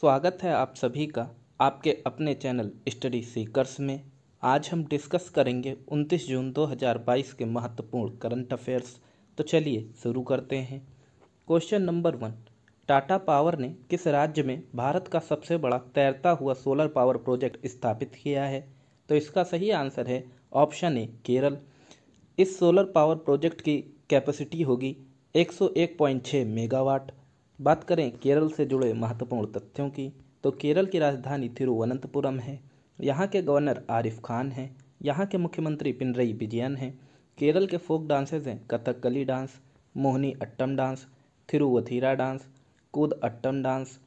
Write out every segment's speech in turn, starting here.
स्वागत है आप सभी का आपके अपने चैनल स्टडी सीकर्स में आज हम डिस्कस करेंगे 29 जून 2022 के महत्वपूर्ण करंट अफेयर्स तो चलिए शुरू करते हैं question number one Tata power ने किस राज्य में भारत का सबसे बड़ा तैरता हुआ सोलर पावर प्रोजेक्ट स्थापित किया है तो इसका सही आंसर है ऑप्शन ए केरल इस सोलर पावर प्रोजेक्ट की कैपेसिटी होगी 101.6 मेगावाट बात करें केरल से जुड़े महत्वपूर्ण तथ्यों की तो केरल की राजधानी तिरुवनंतपुरम है यहाँ के गवर्नर आरिफ खान हैं यहाँ के मुख्यमंत्री पिनरई विजयन हैं केरल के फोक डांसेज हैं Kathakali dance Mohiniyattam dance Thiruvathira dance Koodiyattam dance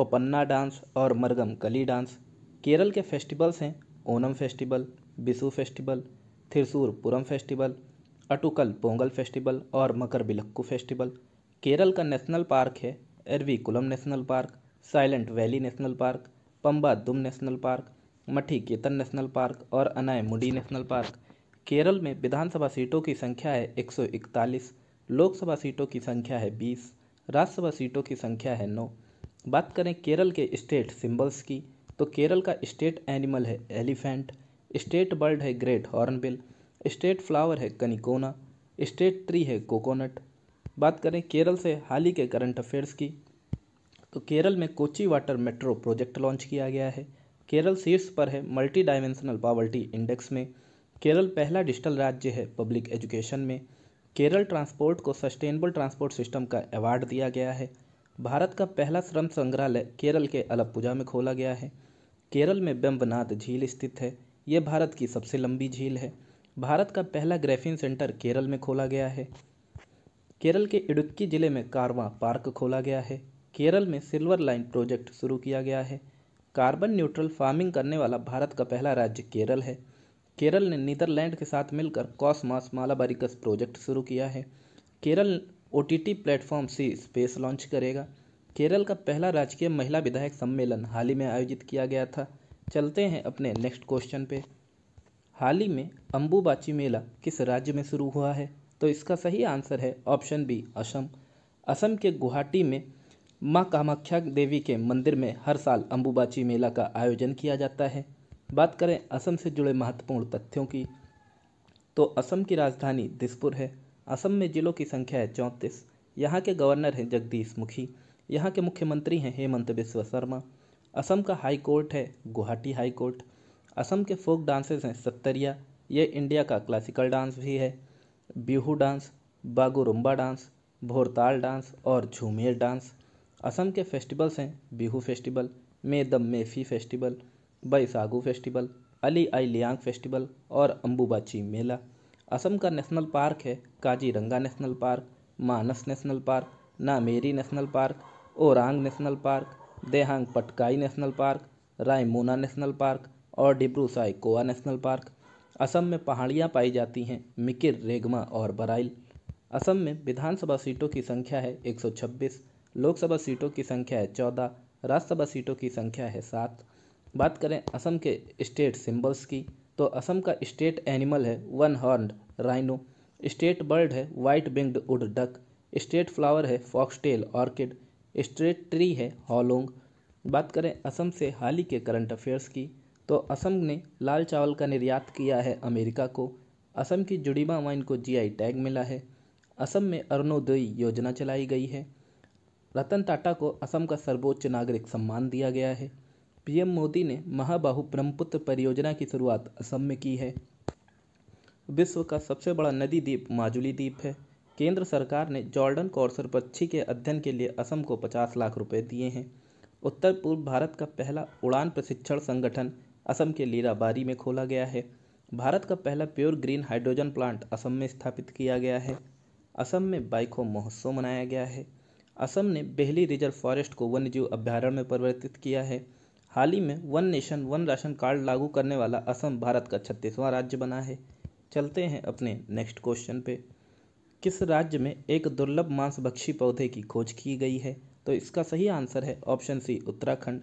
ओपन्ना dance और मरगम कली डांस केरल के फेस्टिवल्स हैं Onam festival Bisu festival Thrissur Pooram festival Attukal Pongal festival और मकर बिलक्कू फेस्टिवल केरल का नेशनल पार्क है Eravikulam National Park Silent Valley National Park Pambadum National Park Mathikettan National Park और Anamudi national park Kerala में विधानसभा सीटों की संख्या है 141, लोकसभा सीटों की संख्या है 20, राज्यसभा सीटों की संख्या है 9। बात करें केरल के स्टेट सिंबल्स की तो केरल का स्टेट एनिमल है एलिफेंट स्टेट बर्ड है ग्रेट हॉर्नबिल स्टेट फ्लावर है कनिकोना स्टेट ट्री है कोकोनट बात करें केरल से हाल ही के करंट अफेयर्स की तो केरल में Kochi water metro project launch किया गया है केरल शीर्ष पर है मल्टी डायमेंशनल पावर्टी इंडेक्स में केरल पहला डिजिटल राज्य है पब्लिक एजुकेशन में केरल ट्रांसपोर्ट को सस्टेनेबल ट्रांसपोर्ट सिस्टम का अवार्ड दिया गया है भारत का पहला श्रम संग्रहालय केरल के अलप्पुजा में खोला गया है केरल में बेम्बनाथ झील स्थित है यह भारत की सबसे लंबी झील है भारत का पहला ग्रेफिन सेंटर केरल में खोला गया है केरल के इडुक्की जिले में कारवां पार्क खोला गया है केरल में सिल्वर लाइन प्रोजेक्ट शुरू किया गया है कार्बन न्यूट्रल फार्मिंग करने वाला भारत का पहला राज्य केरल है केरल ने नीदरलैंड के साथ मिलकर कॉसमास मालाबारिकस प्रोजेक्ट शुरू किया है Kerala O T T platform C space launch करेगा केरल का पहला राजकीय महिला विधायक सम्मेलन हाल ही में आयोजित किया गया था चलते हैं अपने नेक्स्ट क्वेश्चन पे हाल ही में अंबुबाची मेला किस राज्य में शुरू हुआ है तो इसका सही आंसर है ऑप्शन बी असम असम के गुवाहाटी में माँ कामाख्या देवी के मंदिर में हर साल अंबुबाची मेला का आयोजन किया जाता है बात करें असम से जुड़े महत्वपूर्ण तथ्यों की तो असम की राजधानी दिसपुर है असम में ज़िलों की संख्या है चौंतीस यहाँ के गवर्नर हैं जगदीश मुखी यहाँ के मुख्यमंत्री हैं हेमंत बिस्व शर्मा असम का हाई कोर्ट है गुवाहाटी हाई कोर्ट असम के फोक डांसेस हैं सत्तरिया ये इंडिया का क्लासिकल डांस भी है Bihu dance Bagurumba dance Bhortal dance और झूमेर डांस असम के फेस्टिवल्स हैं Bihu festival Me Dam Mephi festival Baisagu festival Ali Aye Ligang festival और अम्बुबाची मेला असम का नेशनल पार्क है Kaziranga National Park Manas National Park Nameri National Park Orang National Park Dehing Patkai National Park Raimona National Park और डिब्रू साइकोआ नेशनल पार्क असम में पहाड़ियाँ पाई जाती हैं मिकिर रेगमा और बराइल असम में विधानसभा सीटों की संख्या है 126, लोकसभा सीटों की संख्या है 14, राज्यसभा सीटों की संख्या है सात बात करें असम के स्टेट सिंबल्स की तो असम का स्टेट एनिमल है one horn rhino state bird है white winged wood duck state flower है फॉक्सटेल ऑर्किड स्टेट ट्री है हॉलोंग बात करें असम से हाल ही के करंट अफेयर्स की तो असम ने लाल चावल का निर्यात किया है अमेरिका को असम की जुड़ीमा वाइन को जीआई टैग मिला है असम में अरुणोदय योजना चलाई गई है रतन टाटा को असम का सर्वोच्च नागरिक सम्मान दिया गया है पीएम मोदी ने महाबाहु ब्रह्मपुत्र परियोजना की शुरुआत असम में की है विश्व का सबसे बड़ा नदी द्वीप माजुली द्वीप है केंद्र सरकार ने जॉर्डन कौरसर पक्षी के अध्ययन के लिए असम को पचास लाख रुपए दिए हैं उत्तर पूर्व भारत का पहला उड़ान प्रशिक्षण संगठन असम के लीराबारी में खोला गया है भारत का पहला pure green hydrogen plant Assam में स्थापित किया गया है असम में बाइको महोत्सव मनाया गया है असम ने बेहली रिजर्व फॉरेस्ट को वन्यजीव अभ्यारण्य में परिवर्तित किया है हाल ही में one nation one ration card लागू करने वाला असम भारत का छत्तीसवां राज्य बना है चलते हैं अपने नेक्स्ट क्वेश्चन पे किस राज्य में एक दुर्लभ मांसभक्षी पौधे की खोज की गई है तो इसका सही आंसर है ऑप्शन सी उत्तराखंड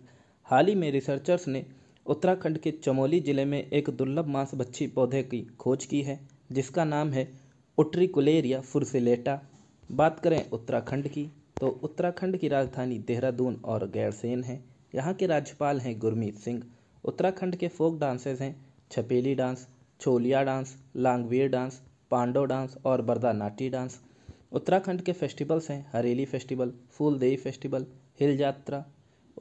हाल ही में रिसर्चर्स ने उत्तराखंड के चमोली जिले में एक दुर्लभ मांस बच्ची पौधे की खोज की है जिसका नाम है उट्रिकुलेरिया फुर्सिलेटा बात करें उत्तराखंड की तो उत्तराखंड की राजधानी देहरादून और गैरसेन है यहाँ के राज्यपाल हैं गुरमीत सिंह उत्तराखंड के फोक डांसेस हैं Chhapeli dance Chholiya dance Langvir dance Pandav dance और बरदानाटी डांस उत्तराखंड के फेस्टिवल्स हैं Hareli festival Phooldei festival Hilljatra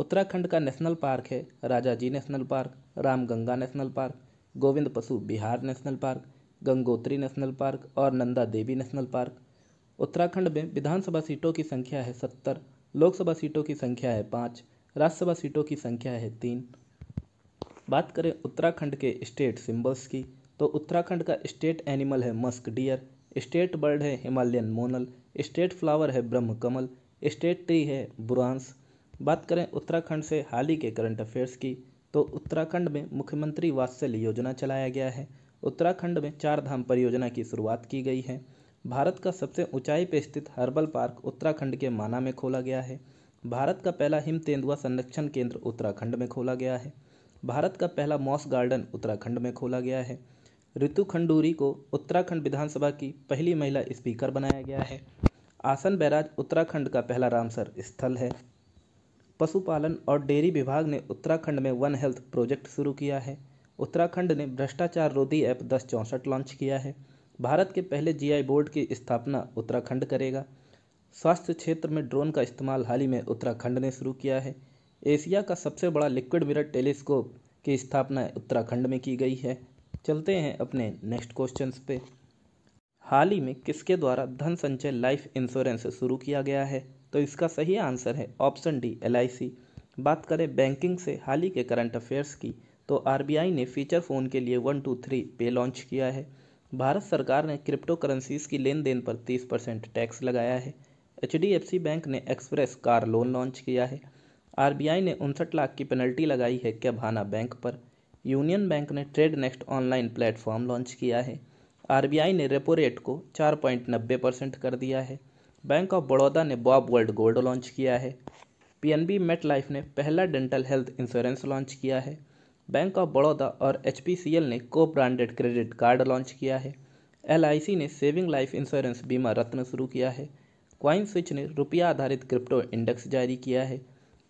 Uttarakhand का नेशनल पार्क है Rajaji National Park Ramganga National Park Govind Pashu Vihar National Park Gangotri National Park और नंदा देवी नेशनल पार्क उत्तराखंड में विधानसभा सीटों की संख्या है सत्तर लोकसभा सीटों की संख्या है पाँच राज्यसभा सीटों की संख्या है तीन बात करें उत्तराखंड के स्टेट सिंबल्स की तो उत्तराखंड का स्टेट एनिमल है मस्क डियर स्टेट बर्ड है हिमालयन मोनल स्टेट फ्लावर है ब्रह्म कमल स्टेट ट्री है बुरांस बात करें उत्तराखंड से हाल ही के करंट अफेयर्स की तो उत्तराखंड में मुख्यमंत्री वात्सल्य योजना चलाया गया है उत्तराखंड में चार धाम परियोजना की शुरुआत की गई है भारत का सबसे ऊंचाई पर स्थित हर्बल पार्क उत्तराखंड के माना में खोला गया है भारत का पहला हिम तेंदुआ संरक्षण केंद्र उत्तराखंड में खोला गया है भारत का पहला मॉस गार्डन उत्तराखंड में खोला गया है ऋतु खंडूरी को उत्तराखंड विधानसभा की पहली महिला स्पीकर बनाया गया है आसन बैराज उत्तराखंड का पहला रामसर स्थल है पशुपालन और डेयरी विभाग ने उत्तराखंड में वन हेल्थ प्रोजेक्ट शुरू किया है उत्तराखंड ने भ्रष्टाचार रोधी ऐप दस चौंसठ लॉन्च किया है भारत के पहले जीआई बोर्ड की स्थापना उत्तराखंड करेगा स्वास्थ्य क्षेत्र में ड्रोन का इस्तेमाल हाल ही में उत्तराखंड ने शुरू किया है एशिया का सबसे बड़ा लिक्विड मिरर टेलीस्कोप की स्थापना उत्तराखंड में की गई है चलते हैं अपने नेक्स्ट क्वेश्चन पे हाल ही में किसके द्वारा धन संचय लाइफ इंश्योरेंस शुरू किया गया है तो इसका सही आंसर है ऑप्शन डी एल बात करें बैंकिंग से हाल ही के करंट अफेयर्स की तो आर ने फीचर फ़ोन के लिए one two three pay launch किया है भारत सरकार ने क्रिप्टो करेंसीज की लेन देन पर तीस परसेंट टैक्स लगाया है एच बैंक ने एक्सप्रेस कार लोन लॉन्च किया है आर ने उनसठ लाख की पेनल्टी लगाई है क्या भाना बैंक पर यूनियन बैंक ने trade next online platform launch किया है आर ने रेपो रेट को चार पॉइंट नब्बे परसेंट कर दिया है बैंक ऑफ बड़ौदा ने बॉब वर्ल्ड गोल्ड लॉन्च किया है पीएनबी मेट लाइफ ने पहला डेंटल हेल्थ इंश्योरेंस लॉन्च किया है बैंक ऑफ बड़ौदा और एच ने को ब्रांडेड क्रेडिट कार्ड लॉन्च किया है एल ने सेविंग लाइफ इंश्योरेंस बीमा रत्न शुरू किया है क्वाइन स्विच ने रुपया आधारित क्रिप्टो इंडेक्स जारी किया है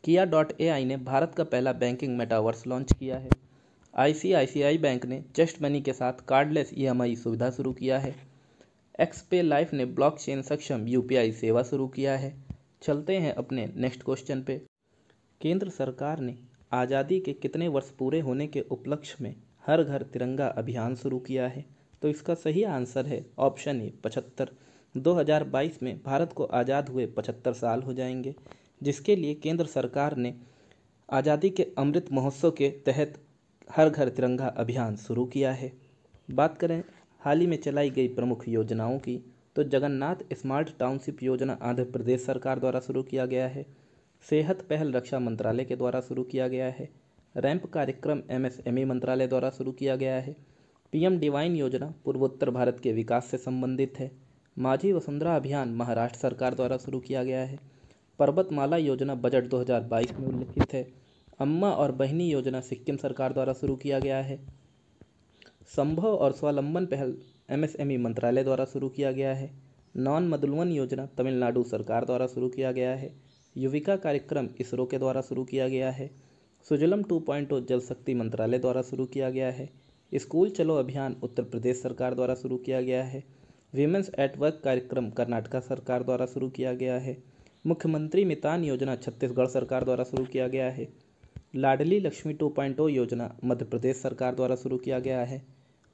किया डॉट ए ने भारत का पहला बैंकिंग मेटावर्स लॉन्च किया है आई बैंक ने जस्ट मनी के साथ कार्डलेस ई e सुविधा शुरू किया है एक्सपे लाइफ ने ब्लॉकचेन सक्षम यूपीआई सेवा शुरू किया है चलते हैं अपने नेक्स्ट क्वेश्चन पे केंद्र सरकार ने आज़ादी के कितने वर्ष पूरे होने के उपलक्ष्य में हर घर तिरंगा अभियान शुरू किया है तो इसका सही आंसर है ऑप्शन ए पचहत्तर 2022 में भारत को आज़ाद हुए पचहत्तर साल हो जाएंगे जिसके लिए केंद्र सरकार ने आज़ादी के अमृत महोत्सव के तहत हर घर तिरंगा अभियान शुरू किया है बात करें हाल ही में चलाई गई प्रमुख योजनाओं की तो जगन्नाथ स्मार्ट टाउनशिप योजना आंध्र प्रदेश सरकार द्वारा शुरू किया गया है सेहत पहल रक्षा मंत्रालय के द्वारा शुरू किया गया है रैंप कार्यक्रम एमएसएमई मंत्रालय द्वारा शुरू किया गया है पीएम डिवाइन योजना पूर्वोत्तर भारत के विकास से संबंधित है माझी वसुंधरा अभियान महाराष्ट्र सरकार द्वारा शुरू किया गया है पर्वतमाला योजना बजट 2022 में उल्लिखित है अम्मा और बहनी योजना सिक्किम सरकार द्वारा शुरू किया गया है संभव और स्वावलंबन पहल एमएसएमई मंत्रालय द्वारा शुरू किया गया है नॉन मदलवन योजना तमिलनाडु सरकार द्वारा शुरू किया गया है युविका कार्यक्रम इसरो के द्वारा शुरू किया गया है सुजलम 2.0 जल शक्ति मंत्रालय द्वारा शुरू किया गया है स्कूल चलो अभियान उत्तर प्रदेश सरकार द्वारा शुरू किया गया है वीमेंस एट वर्क कार्यक्रम कर्नाटका सरकार द्वारा शुरू किया गया है मुख्यमंत्री मितान योजना छत्तीसगढ़ सरकार द्वारा शुरू किया गया है लाडली लक्ष्मी 2.0 योजना मध्य प्रदेश सरकार द्वारा शुरू किया गया है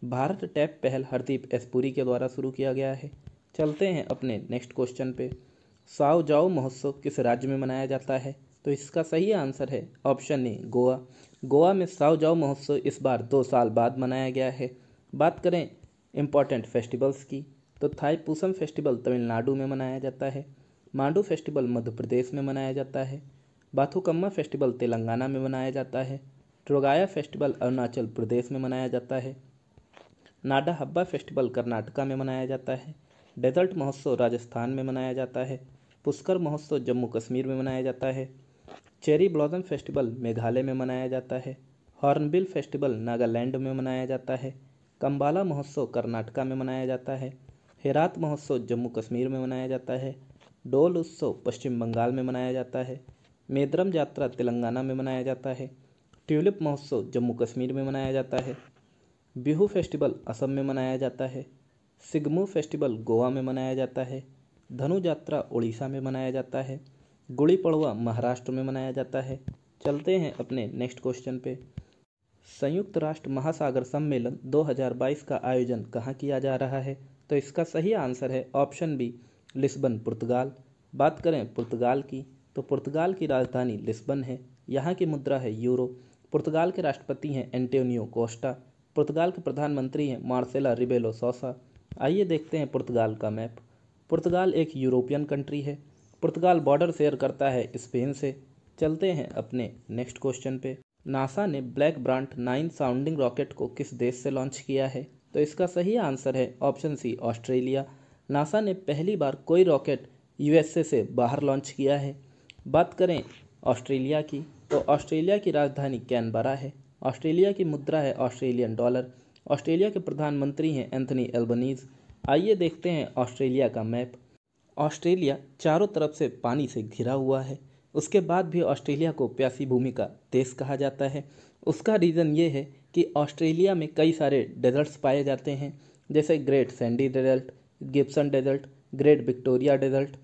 भारत टैप पहल हरदीप एसपुरी के द्वारा शुरू किया गया है चलते हैं अपने नेक्स्ट क्वेश्चन पे साव जाओ महोत्सव किस राज्य में मनाया जाता है तो इसका सही आंसर है ऑप्शन ए गोवा गोवा में साव जाओ महोत्सव इस बार दो साल बाद मनाया गया है बात करें इम्पॉर्टेंट फेस्टिवल्स की तो थाईपूसम फेस्टिवल तमिलनाडु में मनाया जाता है मांडू फेस्टिवल मध्य प्रदेश में मनाया जाता है बाथुकम्मा फेस्टिवल तेलंगाना में मनाया जाता है ट्रोगाया फेस्टिवल अरुणाचल प्रदेश में मनाया जाता है नाडा हब्बा फेस्टिवल कर्नाटका में मनाया जाता है डेजर्ट महोत्सव राजस्थान में मनाया जाता है पुष्कर महोत्सव जम्मू कश्मीर में मनाया जाता है चेरी ब्लॉसम फेस्टिवल मेघालय में मनाया जाता है हॉर्नबिल फेस्टिवल नागालैंड में मनाया जाता है कम्बाला महोत्सव कर्नाटका में मनाया जाता है हेरात महोत्सव जम्मू कश्मीर में मनाया जाता है डोल उत्सव पश्चिम बंगाल में मनाया जाता है मेदरम यात्रा तेलंगाना में मनाया जाता है ट्यूलिप महोत्सव जम्मू कश्मीर में मनाया जाता है बिहू फेस्टिवल असम में मनाया जाता है सिगमो फेस्टिवल गोवा में मनाया जाता है धनु यात्रा उड़ीसा में मनाया जाता है गुड़ी पड़वा महाराष्ट्र में मनाया जाता है चलते हैं अपने नेक्स्ट क्वेश्चन पे संयुक्त राष्ट्र महासागर सम्मेलन 2022 का आयोजन कहाँ किया जा रहा है तो इसका सही आंसर है ऑप्शन बी लिस्बन पुर्तगाल बात करें पुर्तगाल की तो पुर्तगाल की राजधानी लिस्बन है यहाँ की मुद्रा है यूरो पुर्तगाल के राष्ट्रपति हैं एंटोनियो कोस्टा पुर्तगाल के प्रधानमंत्री हैं मार्सेला रिबेलो सोसा आइए देखते हैं पुर्तगाल का मैप पुर्तगाल एक यूरोपियन कंट्री है पुर्तगाल बॉर्डर शेयर करता है स्पेन से चलते हैं अपने नेक्स्ट क्वेश्चन पे नासा ने black brant nine sounding rocket को किस देश से लॉन्च किया है तो इसका सही आंसर है ऑप्शन सी ऑस्ट्रेलिया नासा ने पहली बार कोई रॉकेट यूएसए से बाहर लॉन्च किया है बात करें ऑस्ट्रेलिया की तो ऑस्ट्रेलिया की राजधानी कैनबरा है ऑस्ट्रेलिया की मुद्रा है ऑस्ट्रेलियन डॉलर ऑस्ट्रेलिया के प्रधानमंत्री हैं एंथनी एल्बनीज आइए देखते हैं ऑस्ट्रेलिया का मैप ऑस्ट्रेलिया चारों तरफ से पानी से घिरा हुआ है उसके बाद भी ऑस्ट्रेलिया को प्यासी भूमि का देश कहा जाता है उसका रीज़न ये है कि ऑस्ट्रेलिया में कई सारे डेजर्ट्स पाए जाते हैं जैसे Great Sandy Desert Gibson Desert Great Victoria Desert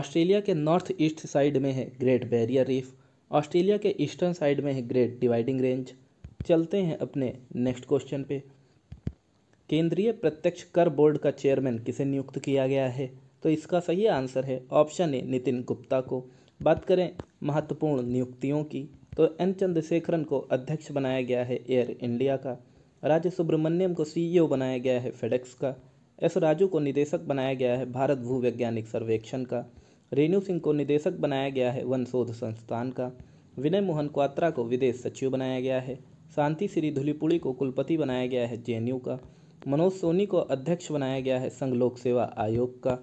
Australia के नॉर्थ ईस्ट साइड में है ग्रेट बैरियर रीफ ऑस्ट्रेलिया के ईस्टर्न साइड में है ग्रेट डिवाइडिंग रेंज चलते हैं अपने नेक्स्ट क्वेश्चन पे केंद्रीय प्रत्यक्ष कर बोर्ड का चेयरमैन किसे नियुक्त किया गया है तो इसका सही आंसर है ऑप्शन ए नितिन गुप्ता को बात करें महत्वपूर्ण नियुक्तियों की तो एन चंद्रशेखरन को अध्यक्ष बनाया गया है एयर इंडिया का राज सुब्रमण्यम को सीईओ e बनाया गया है फेडेक्स का एस राजू को निदेशक बनाया गया है भारत भूवैज्ञानिक सर्वेक्षण का रेणु सिंह को निदेशक बनाया गया है वन शोध संस्थान का विनय मोहन क्वात्रा को विदेश सचिव बनाया गया है शांति श्री धुलीपुड़ी को कुलपति बनाया गया है जेएनयू का मनोज सोनी को अध्यक्ष बनाया गया है संघ लोक सेवा आयोग का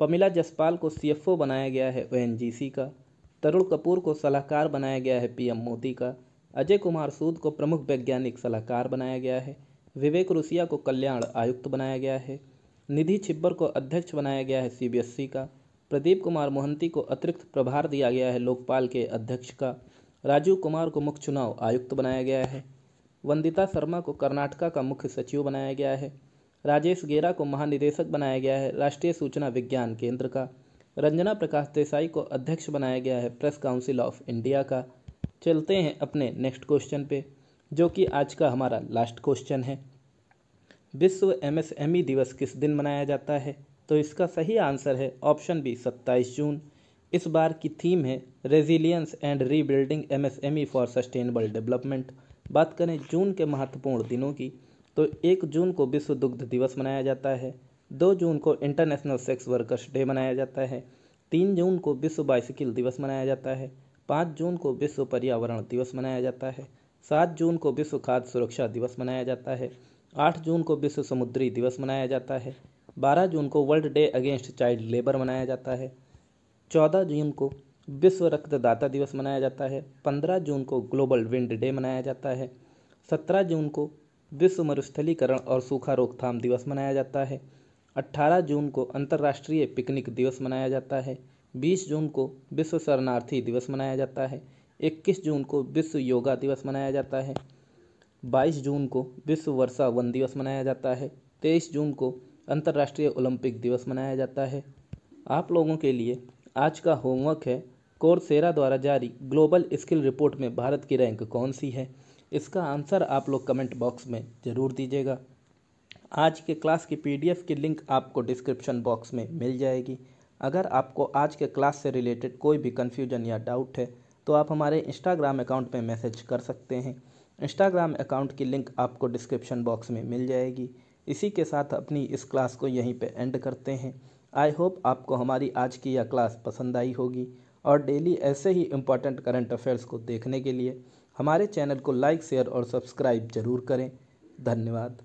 पमिला जसपाल को सीएफओ बनाया गया है ओएनजीसी का तरुण कपूर को सलाहकार बनाया गया है पीएम मोदी का अजय कुमार सूद को प्रमुख वैज्ञानिक सलाहकार बनाया गया है विवेक रुसिया को कल्याण आयुक्त बनाया गया है निधि छिब्बर को अध्यक्ष बनाया गया है सीबीएसई का प्रदीप कुमार मोहंती को अतिरिक्त प्रभार दिया गया है लोकपाल के अध्यक्ष का राजीव कुमार को मुख्य चुनाव आयुक्त बनाया गया है वंदिता शर्मा को कर्नाटका का मुख्य सचिव बनाया गया है राजेश गेरा को महानिदेशक बनाया गया है राष्ट्रीय सूचना विज्ञान केंद्र का रंजना प्रकाश देसाई को अध्यक्ष बनाया गया है प्रेस काउंसिल ऑफ इंडिया का चलते हैं अपने नेक्स्ट क्वेश्चन पे जो कि आज का हमारा लास्ट क्वेश्चन है विश्व एमएसएमई दिवस किस दिन मनाया जाता है तो इसका सही आंसर है ऑप्शन बी सत्ताईस जून इस बार की थीम है resilience and rebuilding MSME for sustainable development बात करें जून के महत्वपूर्ण दिनों की तो एक जून को विश्व दुग्ध दिवस मनाया जाता है दो जून को इंटरनेशनल सेक्स वर्कर्स डे मनाया जाता है तीन जून को विश्व बाइसिकल दिवस मनाया जाता है पाँच जून को विश्व पर्यावरण दिवस मनाया जाता है सात जून को विश्व खाद्य सुरक्षा दिवस मनाया जाता है आठ जून को विश्व समुद्री दिवस मनाया जाता है बारह जून को World Day Against Child Labour मनाया जाता है चौदह जून को विश्व रक्तदाता दिवस मनाया जाता है पंद्रह जून को ग्लोबल विंड डे मनाया जाता है सत्रह जून को विश्व मरुस्थलीकरण और सूखा रोकथाम दिवस मनाया जाता है अट्ठारह जून को अंतर्राष्ट्रीय पिकनिक दिवस मनाया जाता है बीस जून को विश्व शरणार्थी दिवस मनाया जाता है इक्कीस जून को विश्व योगा दिवस मनाया जाता है बाईस जून को विश्व वर्षा वन दिवस मनाया जाता है तेईस जून को अंतर्राष्ट्रीय ओलंपिक दिवस मनाया जाता है आप लोगों के लिए आज का होमवर्क है कोरसेरा द्वारा जारी ग्लोबल स्किल रिपोर्ट में भारत की रैंक कौन सी है इसका आंसर आप लोग कमेंट बॉक्स में ज़रूर दीजिएगा आज के क्लास की पीडीएफ की लिंक आपको डिस्क्रिप्शन बॉक्स में मिल जाएगी अगर आपको आज के क्लास से रिलेटेड कोई भी कन्फ्यूजन या डाउट है तो आप हमारे इंस्टाग्राम अकाउंट में मैसेज कर सकते हैं इंस्टाग्राम अकाउंट की लिंक आपको डिस्क्रिप्शन बॉक्स में मिल जाएगी इसी के साथ अपनी इस क्लास को यहीं पे एंड करते हैं आई होप आपको हमारी आज की यह क्लास पसंद आई होगी और डेली ऐसे ही इम्पॉर्टेंट करंट अफेयर्स को देखने के लिए हमारे चैनल को लाइक शेयर और सब्सक्राइब जरूर करें धन्यवाद